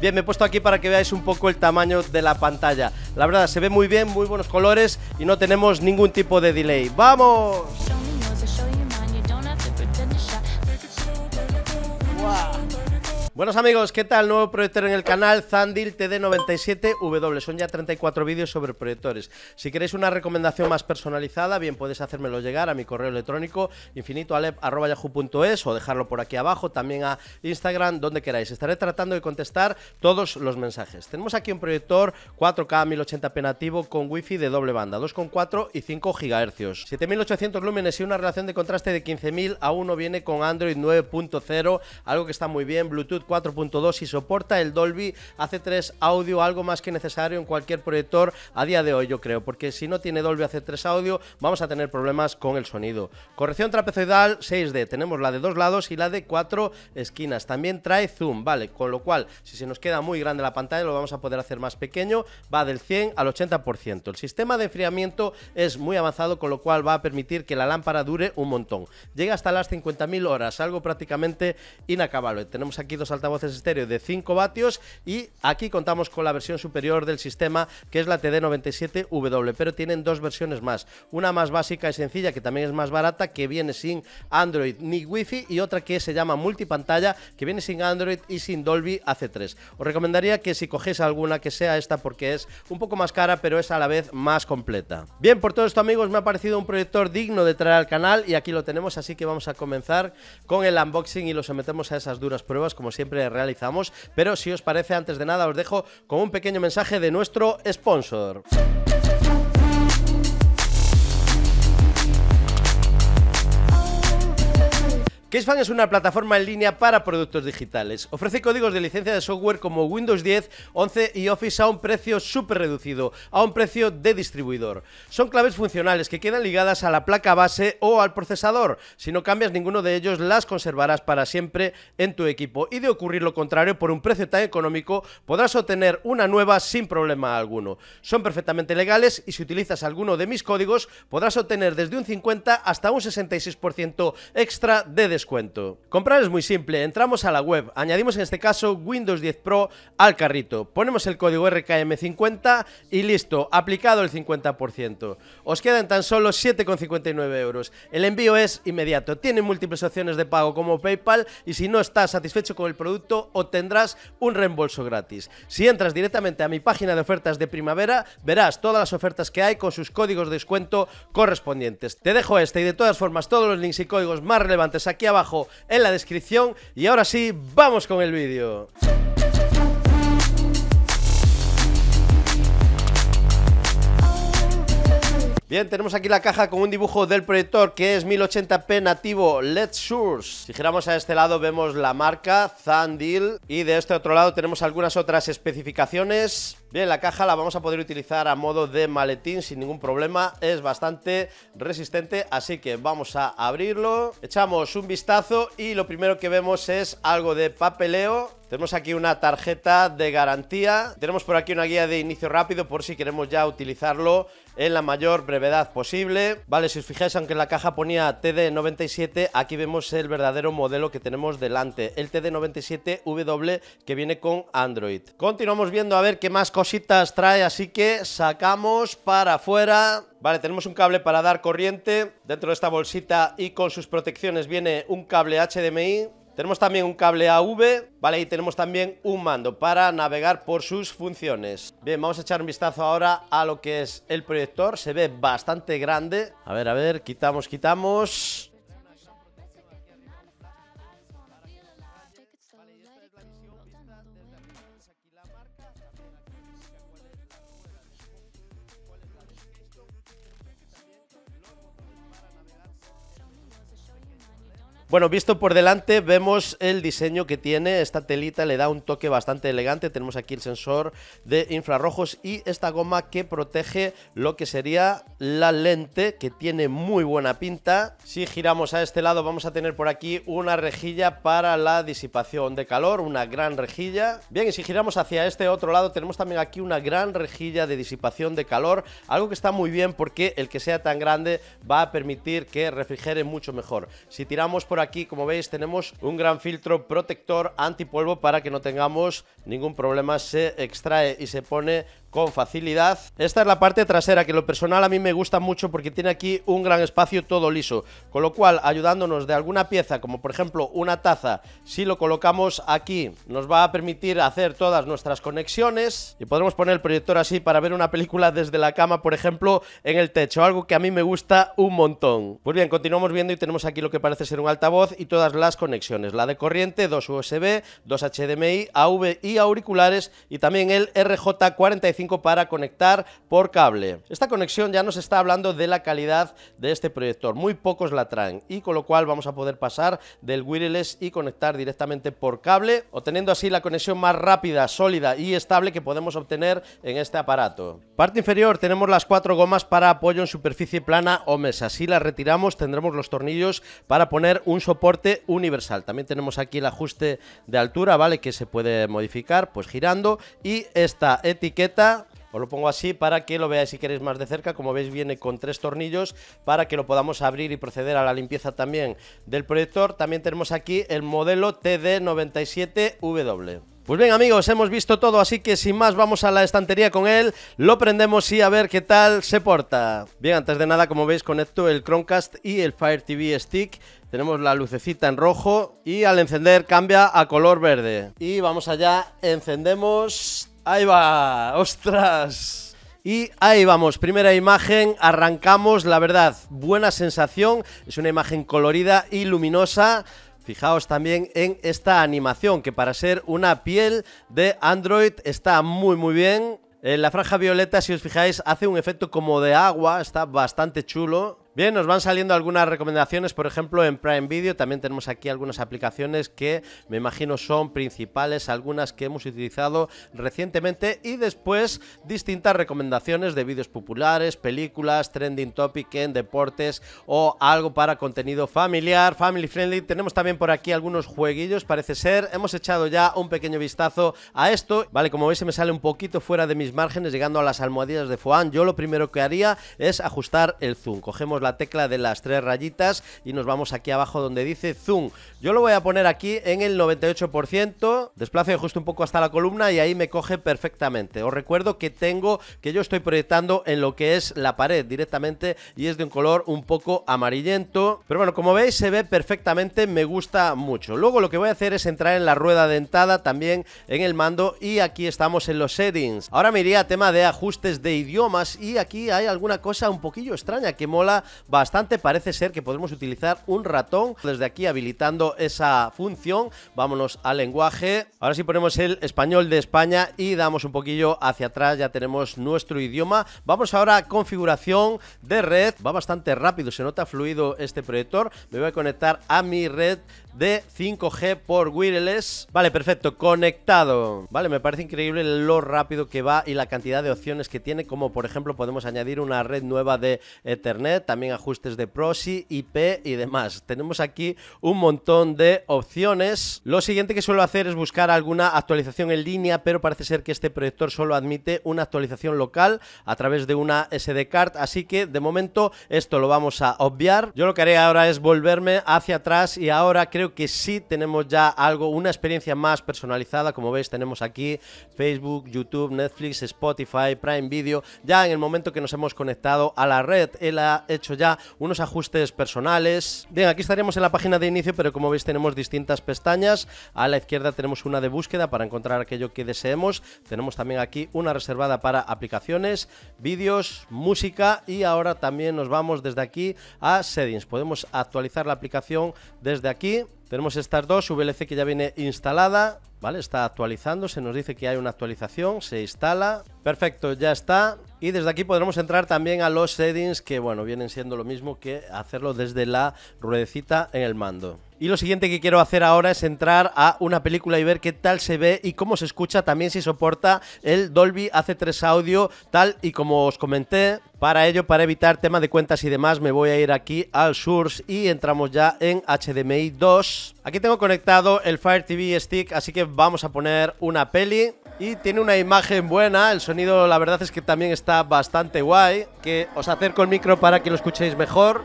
Bien, me he puesto aquí para que veáis un poco el tamaño de la pantalla. La verdad, se ve muy bien, muy buenos colores y no tenemos ningún tipo de delay. ¡Vamos! Buenos amigos, ¿qué tal? Nuevo proyector en el canal Zandil TD97W. Son ya 34 vídeos sobre proyectores. Si queréis una recomendación más personalizada, bien podéis hacérmelo llegar a mi correo electrónico infinitoalep.yahoo.es o dejarlo por aquí abajo, también a Instagram, donde queráis. Estaré tratando de contestar todos los mensajes. Tenemos aquí un proyector 4K 1080p nativo con wifi de doble banda, 2,4 y 5 GHz. 7800 lúmenes y una relación de contraste de 15000 a 1 viene con Android 9.0, algo que está muy bien, Bluetooth 4.2 y soporta el Dolby AC3 audio, algo más que necesario en cualquier proyector a día de hoy, yo creo, porque si no tiene Dolby AC3 audio, vamos a tener problemas con el sonido. Corrección trapezoidal 6D, tenemos la de dos lados y la de cuatro esquinas. También trae zoom, vale, con lo cual, si se nos queda muy grande la pantalla, lo vamos a poder hacer más pequeño, va del 100 al 80%. El sistema de enfriamiento es muy avanzado, con lo cual va a permitir que la lámpara dure un montón. Llega hasta las 50.000 horas, algo prácticamente inacabable. Tenemos aquí dos altavoces estéreo de 5 vatios y aquí contamos con la versión superior del sistema que es la TD97W, pero tienen dos versiones más, una más básica y sencilla que también es más barata que viene sin Android ni Wi-Fi y otra que se llama multipantalla que viene sin Android y sin Dolby AC3. Os recomendaría que si cogéis alguna que sea esta porque es un poco más cara pero es a la vez más completa. Bien, por todo esto amigos me ha parecido un proyector digno de traer al canal y aquí lo tenemos así que vamos a comenzar con el unboxing y lo sometemos a esas duras pruebas como siempre realizamos. Pero si os parece, antes de nada os dejo con un pequeño mensaje de nuestro sponsor. CaseFan es una plataforma en línea para productos digitales. Ofrece códigos de licencia de software como Windows 10, 11 y Office a un precio súper reducido, a un precio de distribuidor. Son claves funcionales que quedan ligadas a la placa base o al procesador. Si no cambias ninguno de ellos, las conservarás para siempre en tu equipo. Y de ocurrir lo contrario, por un precio tan económico, podrás obtener una nueva sin problema alguno. Son perfectamente legales y si utilizas alguno de mis códigos, podrás obtener desde un 50 hasta un 66% extra de descuento descuento. Comprar es muy simple, entramos a la web, añadimos en este caso Windows 10 Pro al carrito, ponemos el código RKM50 y listo, aplicado el 50%. Os quedan tan solo 7,59 euros. El envío es inmediato, tiene múltiples opciones de pago como PayPal y si no estás satisfecho con el producto obtendrás un reembolso gratis. Si entras directamente a mi página de ofertas de primavera, verás todas las ofertas que hay con sus códigos de descuento correspondientes. Te dejo este y de todas formas todos los links y códigos más relevantes aquí abajo en la descripción y ahora sí, vamos con el vídeo. Bien, tenemos aquí la caja con un dibujo del proyector que es 1080p nativo LED Source. Si giramos a este lado vemos la marca Zandil y de este otro lado tenemos algunas otras especificaciones. Bien, la caja la vamos a poder utilizar a modo de maletín sin ningún problema, es bastante resistente, así que vamos a abrirlo, echamos un vistazo y lo primero que vemos es algo de papeleo, tenemos aquí una tarjeta de garantía, tenemos por aquí una guía de inicio rápido por si queremos ya utilizarlo en la mayor brevedad posible. Vale, si os fijáis, aunque en la caja ponía TD97, aquí vemos el verdadero modelo que tenemos delante, el TD97W que viene con Android. Continuamos viendo a ver qué más cositas trae, así que sacamos para afuera Vale, tenemos un cable para dar corriente Dentro de esta bolsita y con sus protecciones viene un cable HDMI tenemos también un cable AV, ¿vale? Y tenemos también un mando para navegar por sus funciones. Bien, vamos a echar un vistazo ahora a lo que es el proyector. Se ve bastante grande. A ver, a ver, quitamos, quitamos... Bueno, visto por delante, vemos el diseño que tiene. Esta telita le da un toque bastante elegante. Tenemos aquí el sensor de infrarrojos y esta goma que protege lo que sería la lente, que tiene muy buena pinta. Si giramos a este lado, vamos a tener por aquí una rejilla para la disipación de calor, una gran rejilla. Bien, y si giramos hacia este otro lado, tenemos también aquí una gran rejilla de disipación de calor, algo que está muy bien porque el que sea tan grande va a permitir que refrigere mucho mejor. Si tiramos por aquí, como veis, tenemos un gran filtro protector antipolvo para que no tengamos ningún problema. Se extrae y se pone con facilidad. Esta es la parte trasera que lo personal a mí me gusta mucho porque tiene aquí un gran espacio todo liso, con lo cual ayudándonos de alguna pieza como por ejemplo una taza, si lo colocamos aquí nos va a permitir hacer todas nuestras conexiones y podremos poner el proyector así para ver una película desde la cama por ejemplo en el techo, algo que a mí me gusta un montón. Pues bien, continuamos viendo y tenemos aquí lo que parece ser un altavoz y todas las conexiones, la de corriente, dos USB, dos HDMI, AV y auriculares y también el RJ45 para conectar por cable. Esta conexión ya nos está hablando de la calidad de este proyector, muy pocos la traen y con lo cual vamos a poder pasar del wireless y conectar directamente por cable, obteniendo así la conexión más rápida, sólida y estable que podemos obtener en este aparato. Parte inferior tenemos las cuatro gomas para apoyo en superficie plana o mesa, si las retiramos tendremos los tornillos para poner un soporte universal. También tenemos aquí el ajuste de altura, ¿vale? Que se puede modificar pues girando y esta etiqueta os lo pongo así para que lo veáis si queréis más de cerca. Como veis viene con tres tornillos para que lo podamos abrir y proceder a la limpieza también del proyector. También tenemos aquí el modelo TD97W. Pues bien amigos, hemos visto todo, así que sin más vamos a la estantería con él, lo prendemos y a ver qué tal se porta. Bien, antes de nada, como veis, conecto el Chromecast y el Fire TV Stick. Tenemos la lucecita en rojo y al encender cambia a color verde. Y vamos allá, encendemos, Ahí va, ostras. Y ahí vamos, primera imagen, arrancamos, la verdad, buena sensación, es una imagen colorida y luminosa. Fijaos también en esta animación que para ser una piel de Android está muy muy bien. En la franja violeta, si os fijáis, hace un efecto como de agua, está bastante chulo. Bien, nos van saliendo algunas recomendaciones, por ejemplo, en Prime Video también tenemos aquí algunas aplicaciones que me imagino son principales, algunas que hemos utilizado recientemente y después distintas recomendaciones de vídeos populares, películas, trending topic en deportes o algo para contenido familiar, family friendly. Tenemos también por aquí algunos jueguillos, parece ser. Hemos echado ya un pequeño vistazo a esto. Vale, como veis se me sale un poquito fuera de mis márgenes llegando a las almohadillas de Fuan, Yo lo primero que haría es ajustar el zoom. Cogemos la tecla de las tres rayitas y nos vamos aquí abajo donde dice zoom. Yo lo voy a poner aquí en el 98%, desplazo justo un poco hasta la columna y ahí me coge perfectamente. Os recuerdo que tengo, que yo estoy proyectando en lo que es la pared directamente y es de un color un poco amarillento. Pero bueno, como veis se ve perfectamente, me gusta mucho. Luego lo que voy a hacer es entrar en la rueda dentada también en el mando y aquí estamos en los settings. Ahora me iría a tema de ajustes de idiomas y aquí hay alguna cosa un poquillo extraña que mola bastante. Parece ser que podemos utilizar un ratón desde aquí habilitando esa función. Vámonos al lenguaje. Ahora sí ponemos el español de España y damos un poquillo hacia atrás. Ya tenemos nuestro idioma. Vamos ahora a configuración de red. Va bastante rápido, se nota fluido este proyector. Me voy a conectar a mi red de 5G por wireless. Vale, perfecto, conectado. Vale, me parece increíble lo rápido que va y la cantidad de opciones que tiene, como por ejemplo podemos añadir una red nueva de Ethernet, también ajustes de proxy, IP y demás. Tenemos aquí un montón de opciones. Lo siguiente que suelo hacer es buscar alguna actualización en línea, pero parece ser que este proyector solo admite una actualización local a través de una SD card, así que de momento esto lo vamos a obviar. Yo lo que haré ahora es volverme hacia atrás y ahora creo creo que sí tenemos ya algo, una experiencia más personalizada. Como veis, tenemos aquí Facebook, YouTube, Netflix, Spotify, Prime Video. Ya en el momento que nos hemos conectado a la red, él ha hecho ya unos ajustes personales. Bien, aquí estaríamos en la página de inicio, pero como veis tenemos distintas pestañas. A la izquierda tenemos una de búsqueda para encontrar aquello que deseemos. Tenemos también aquí una reservada para aplicaciones, vídeos, música y ahora también nos vamos desde aquí a settings. Podemos actualizar la aplicación desde aquí tenemos estas dos, VLC que ya viene instalada, ¿vale? Está actualizando, se nos dice que hay una actualización, se instala. Perfecto, ya está. Y desde aquí podremos entrar también a los settings que, bueno, vienen siendo lo mismo que hacerlo desde la ruedecita en el mando. Y lo siguiente que quiero hacer ahora es entrar a una película y ver qué tal se ve y cómo se escucha, también si soporta el Dolby AC3 Audio, tal y como os comenté. Para ello, para evitar tema de cuentas y demás, me voy a ir aquí al Source y entramos ya en HDMI 2. Aquí tengo conectado el Fire TV Stick, así que vamos a poner una peli. Y tiene una imagen buena, el sonido la verdad es que también está bastante guay. Que os acerco el micro para que lo escuchéis mejor.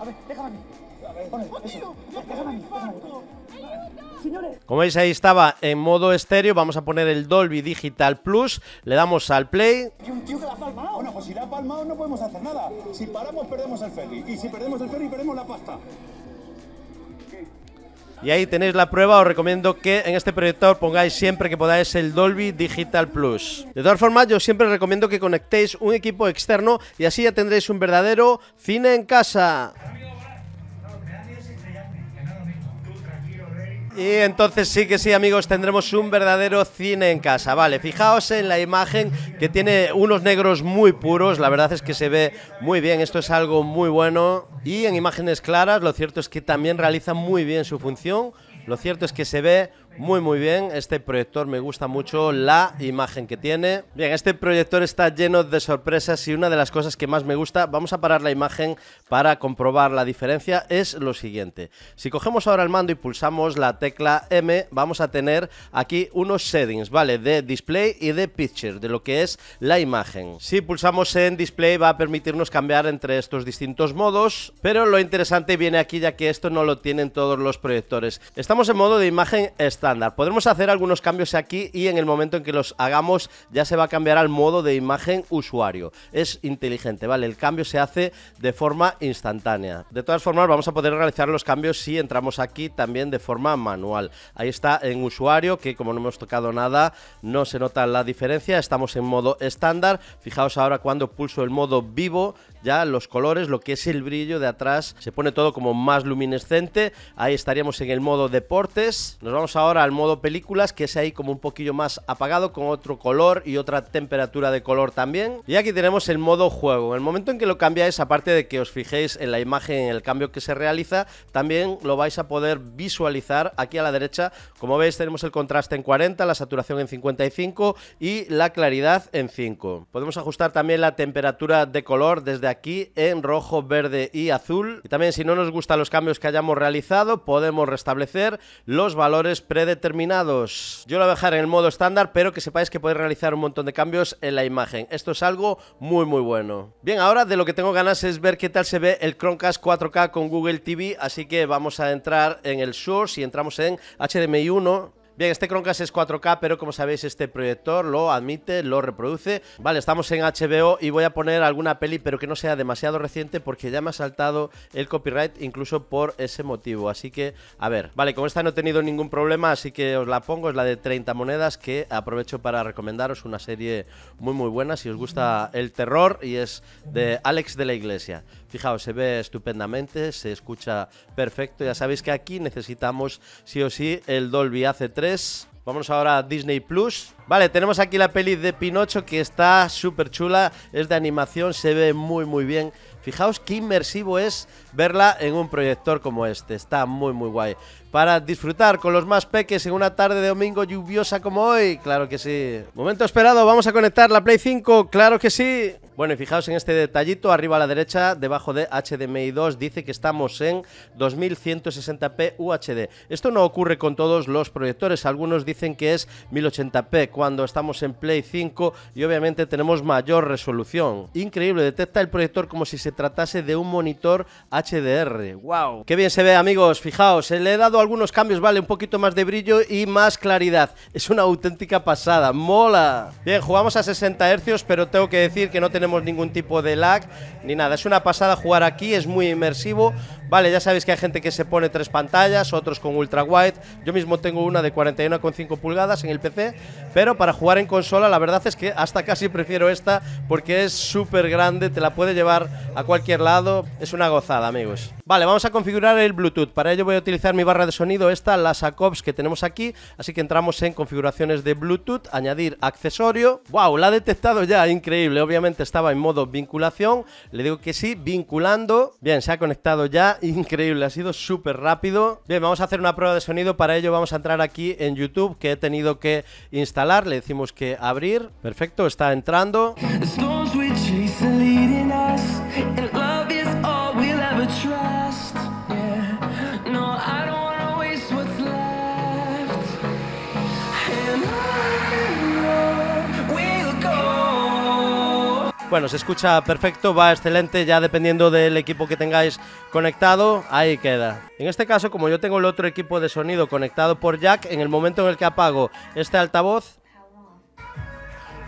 A ver, déjame. A ver, como veis ahí estaba en modo estéreo, vamos a poner el Dolby Digital Plus, le damos al play. Y si podemos hacer nada. Si paramos perdemos el ferry y si perdemos la pasta. Y ahí tenéis la prueba, os recomiendo que en este proyector pongáis siempre que podáis el Dolby Digital Plus. De todas formas, yo siempre recomiendo que conectéis un equipo externo y así ya tendréis un verdadero cine en casa. Y entonces sí que sí, amigos, tendremos un verdadero cine en casa. Vale, fijaos en la imagen que tiene unos negros muy puros, la verdad es que se ve muy bien, esto es algo muy bueno. Y en imágenes claras, lo cierto es que también realiza muy bien su función, lo cierto es que se ve muy muy bien. Este proyector me gusta mucho la imagen que tiene. Bien, este proyector está lleno de sorpresas y una de las cosas que más me gusta, vamos a parar la imagen para comprobar la diferencia, es lo siguiente. Si cogemos ahora el mando y pulsamos la tecla M, vamos a tener aquí unos settings, ¿vale? De display y de picture, de lo que es la imagen. Si pulsamos en display va a permitirnos cambiar entre estos distintos modos, pero lo interesante viene aquí ya que esto no lo tienen todos los proyectores. Estamos en modo de imagen extra Podemos Podremos hacer algunos cambios aquí y en el momento en que los hagamos ya se va a cambiar al modo de imagen usuario. Es inteligente, ¿vale? El cambio se hace de forma instantánea. De todas formas, vamos a poder realizar los cambios si entramos aquí también de forma manual. Ahí está en usuario, que como no hemos tocado nada, no se nota la diferencia. Estamos en modo estándar. Fijaos ahora cuando pulso el modo vivo, ya los colores, lo que es el brillo de atrás, se pone todo como más luminescente. Ahí estaríamos en el modo deportes. Nos vamos ahora al modo películas, que es ahí como un poquillo más apagado, con otro color y otra temperatura de color también. Y aquí tenemos el modo juego. en El momento en que lo cambiáis, aparte de que os fijéis en la imagen, en el cambio que se realiza, también lo vais a poder visualizar aquí a la derecha. Como veis, tenemos el contraste en 40, la saturación en 55 y la claridad en 5. Podemos ajustar también la temperatura de color desde aquí en rojo, verde y azul. Y también si no nos gustan los cambios que hayamos realizado, podemos restablecer los valores pre determinados. Yo lo voy a dejar en el modo estándar, pero que sepáis que podéis realizar un montón de cambios en la imagen. Esto es algo muy, muy bueno. Bien, ahora de lo que tengo ganas es ver qué tal se ve el Chromecast 4K con Google TV, así que vamos a entrar en el Source y entramos en HDMI 1 Bien, este Chromecast es 4K, pero como sabéis, este proyector lo admite, lo reproduce. Vale, estamos en HBO y voy a poner alguna peli, pero que no sea demasiado reciente, porque ya me ha saltado el copyright incluso por ese motivo. Así que, a ver, vale, con esta no he tenido ningún problema, así que os la pongo. Es la de 30 monedas, que aprovecho para recomendaros una serie muy, muy buena si os gusta el terror, y es de Alex de la Iglesia. Fijaos, se ve estupendamente, se escucha perfecto. Ya sabéis que aquí necesitamos, sí o sí, el Dolby AC3 Vamos ahora a Disney Plus. Vale, tenemos aquí la peli de Pinocho que está súper chula. Es de animación, se ve muy, muy bien. Fijaos qué inmersivo es verla en un proyector como este. Está muy, muy guay para disfrutar con los más peques en una tarde de domingo lluviosa como hoy. Claro que sí. Momento esperado, vamos a conectar la Play 5, claro que sí. Bueno, y fijaos en este detallito, arriba a la derecha, debajo de HDMI 2, dice que estamos en 2160p UHD. Esto no ocurre con todos los proyectores, algunos dicen que es 1080p cuando estamos en Play 5 y obviamente tenemos mayor resolución. Increíble, detecta el proyector como si se tratase de un monitor HDR. ¡Wow! ¡Qué bien se ve, amigos! Fijaos, eh, le he dado algunos cambios, vale, un poquito más de brillo y más claridad. Es una auténtica pasada, mola. Bien, jugamos a 60 Hz, pero tengo que decir que no tenemos ningún tipo de lag ni nada. Es una pasada jugar aquí, es muy inmersivo, Vale, ya sabéis que hay gente que se pone tres pantallas, otros con ultra wide. Yo mismo tengo una de 41,5 pulgadas en el PC, pero para jugar en consola la verdad es que hasta casi prefiero esta porque es súper grande, te la puede llevar a cualquier lado. Es una gozada, amigos. Vale, vamos a configurar el Bluetooth. Para ello voy a utilizar mi barra de sonido, esta, la Sacops que tenemos aquí. Así que entramos en configuraciones de Bluetooth, añadir accesorio. ¡Wow! La ha detectado ya, increíble. Obviamente estaba en modo vinculación. Le digo que sí, vinculando. Bien, se ha conectado ya increíble, ha sido súper rápido. Bien, vamos a hacer una prueba de sonido, para ello vamos a entrar aquí en YouTube que he tenido que instalar, le decimos que abrir, perfecto, está entrando. Bueno, se escucha perfecto, va excelente, ya dependiendo del equipo que tengáis conectado, ahí queda. En este caso, como yo tengo el otro equipo de sonido conectado por jack, en el momento en el que apago este altavoz,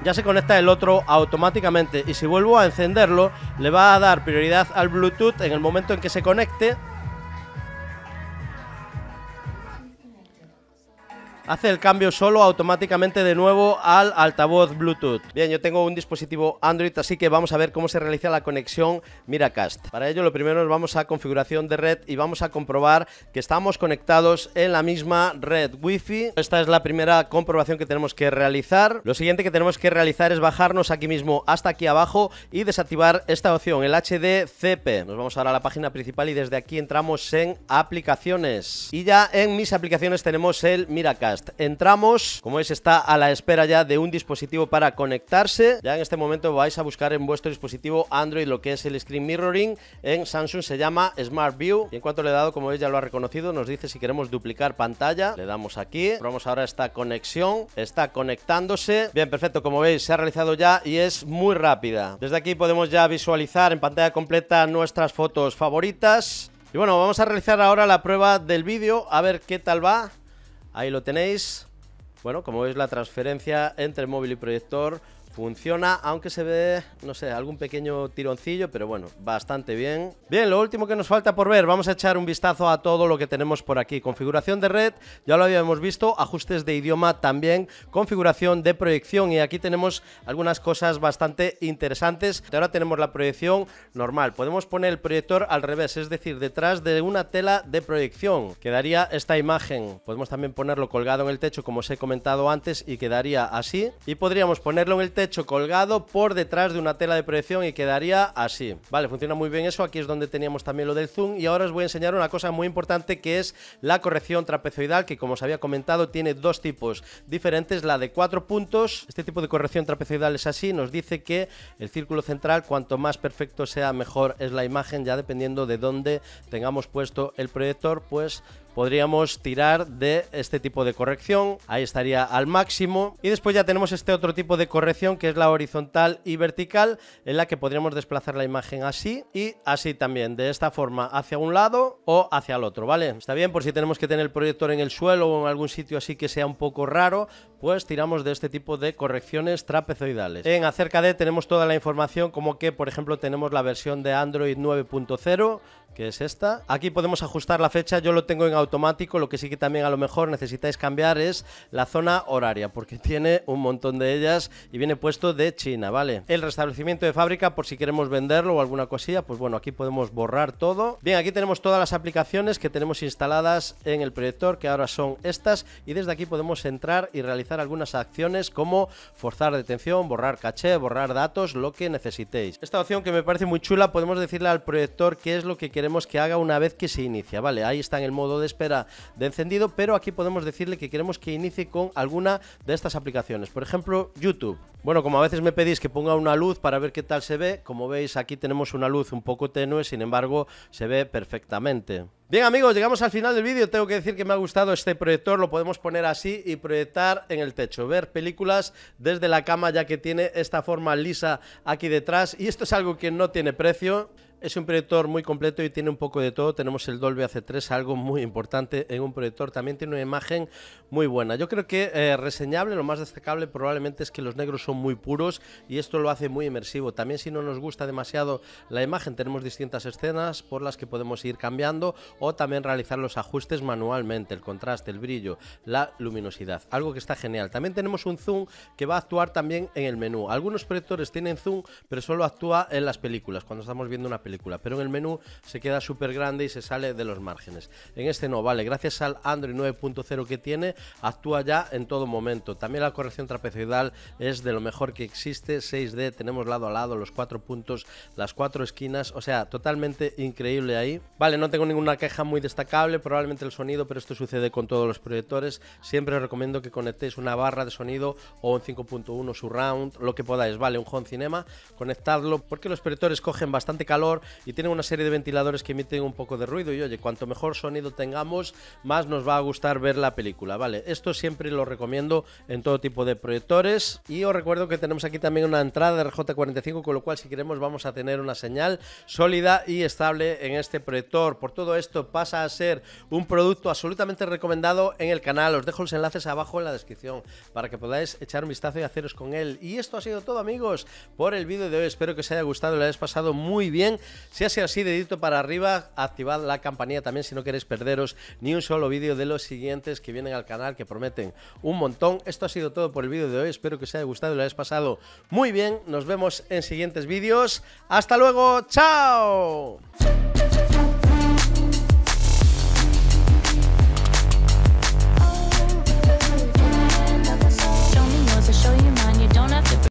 ya se conecta el otro automáticamente y si vuelvo a encenderlo, le va a dar prioridad al Bluetooth en el momento en que se conecte hace el cambio solo automáticamente de nuevo al altavoz Bluetooth. Bien, yo tengo un dispositivo Android, así que vamos a ver cómo se realiza la conexión Miracast. Para ello, lo primero nos vamos a configuración de red y vamos a comprobar que estamos conectados en la misma red Wi-Fi. Esta es la primera comprobación que tenemos que realizar. Lo siguiente que tenemos que realizar es bajarnos aquí mismo hasta aquí abajo y desactivar esta opción, el HDCP. Nos vamos ahora a la página principal y desde aquí entramos en aplicaciones. Y ya en mis aplicaciones tenemos el Miracast. Entramos, como veis está a la espera ya de un dispositivo para conectarse. Ya en este momento vais a buscar en vuestro dispositivo Android lo que es el Screen Mirroring. En Samsung se llama Smart View. Y en cuanto le he dado, como veis, ya lo ha reconocido, nos dice si queremos duplicar pantalla. Le damos aquí. Probamos ahora esta conexión. Está conectándose. Bien, perfecto. Como veis, se ha realizado ya y es muy rápida. Desde aquí podemos ya visualizar en pantalla completa nuestras fotos favoritas. Y bueno, vamos a realizar ahora la prueba del vídeo, a ver qué tal va. Ahí lo tenéis. Bueno, como veis la transferencia entre móvil y proyector Funciona, aunque se ve, no sé, algún pequeño tironcillo, pero bueno, bastante bien. Bien, lo último que nos falta por ver, vamos a echar un vistazo a todo lo que tenemos por aquí. Configuración de red, ya lo habíamos visto, ajustes de idioma también, configuración de proyección y aquí tenemos algunas cosas bastante interesantes. Ahora tenemos la proyección normal, podemos poner el proyector al revés, es decir, detrás de una tela de proyección. Quedaría esta imagen, podemos también ponerlo colgado en el techo como os he comentado antes y quedaría así y podríamos ponerlo en el techo hecho colgado por detrás de una tela de proyección y quedaría así. Vale, funciona muy bien eso, aquí es donde teníamos también lo del zoom y ahora os voy a enseñar una cosa muy importante que es la corrección trapezoidal que como os había comentado tiene dos tipos diferentes, la de cuatro puntos, este tipo de corrección trapezoidal es así, nos dice que el círculo central cuanto más perfecto sea mejor es la imagen ya dependiendo de dónde tengamos puesto el proyector pues podríamos tirar de este tipo de corrección, ahí estaría al máximo. Y después ya tenemos este otro tipo de corrección que es la horizontal y vertical, en la que podríamos desplazar la imagen así y así también, de esta forma hacia un lado o hacia el otro, ¿vale? Está bien, por si tenemos que tener el proyector en el suelo o en algún sitio así que sea un poco raro, pues tiramos de este tipo de correcciones trapezoidales. En acerca de tenemos toda la información como que, por ejemplo, tenemos la versión de Android 9.0, que es esta. Aquí podemos ajustar la fecha, yo lo tengo en automático, lo que sí que también a lo mejor necesitáis cambiar es la zona horaria, porque tiene un montón de ellas y viene puesto de China, ¿vale? El restablecimiento de fábrica, por si queremos venderlo o alguna cosilla, pues bueno, aquí podemos borrar todo. Bien, aquí tenemos todas las aplicaciones que tenemos instaladas en el proyector, que ahora son estas, y desde aquí podemos entrar y realizar algunas acciones como forzar detención, borrar caché, borrar datos, lo que necesitéis. Esta opción que me parece muy chula, podemos decirle al proyector qué es lo que queremos que haga una vez que se inicia, ¿vale? Ahí está en el modo de espera de encendido, pero aquí podemos decirle que queremos que inicie con alguna de estas aplicaciones. Por ejemplo, YouTube. Bueno, como a veces me pedís que ponga una luz para ver qué tal se ve, como veis aquí tenemos una luz un poco tenue, sin embargo se ve perfectamente. Bien amigos, llegamos al final del vídeo, tengo que decir que me ha gustado este proyector, lo podemos poner así y proyectar en el techo, ver películas desde la cama ya que tiene esta forma lisa aquí detrás y esto es algo que no tiene precio, es un proyector muy completo y tiene un poco de todo. Tenemos el Dolby AC3, algo muy importante en un proyector. También tiene una imagen muy buena. Yo creo que eh, reseñable, lo más destacable probablemente es que los negros son muy puros y esto lo hace muy inmersivo. También si no nos gusta demasiado la imagen, tenemos distintas escenas por las que podemos ir cambiando o también realizar los ajustes manualmente, el contraste, el brillo, la luminosidad. Algo que está genial. También tenemos un zoom que va a actuar también en el menú. Algunos proyectores tienen zoom, pero solo actúa en las películas, cuando estamos viendo una película pero en el menú se queda súper grande y se sale de los márgenes. En este no, vale, gracias al Android 9.0 que tiene, actúa ya en todo momento. También la corrección trapezoidal es de lo mejor que existe, 6D, tenemos lado a lado los cuatro puntos, las cuatro esquinas, o sea, totalmente increíble ahí. Vale, no tengo ninguna queja muy destacable, probablemente el sonido, pero esto sucede con todos los proyectores. Siempre os recomiendo que conectéis una barra de sonido o un 5.1 surround, lo que podáis, vale, un home cinema, conectarlo porque los proyectores cogen bastante calor y tiene una serie de ventiladores que emiten un poco de ruido y oye, cuanto mejor sonido tengamos, más nos va a gustar ver la película, ¿vale? Esto siempre lo recomiendo en todo tipo de proyectores y os recuerdo que tenemos aquí también una entrada de RJ45, con lo cual si queremos vamos a tener una señal sólida y estable en este proyector. Por todo esto pasa a ser un producto absolutamente recomendado en el canal. Os dejo los enlaces abajo en la descripción para que podáis echar un vistazo y haceros con él. Y esto ha sido todo amigos por el vídeo de hoy. Espero que os haya gustado, lo hayáis pasado muy bien si hace así, dedito para arriba, activad la campanilla también si no queréis perderos ni un solo vídeo de los siguientes que vienen al canal, que prometen un montón. Esto ha sido todo por el vídeo de hoy. Espero que os haya gustado y lo hayáis pasado muy bien. Nos vemos en siguientes vídeos. ¡Hasta luego! ¡Chao!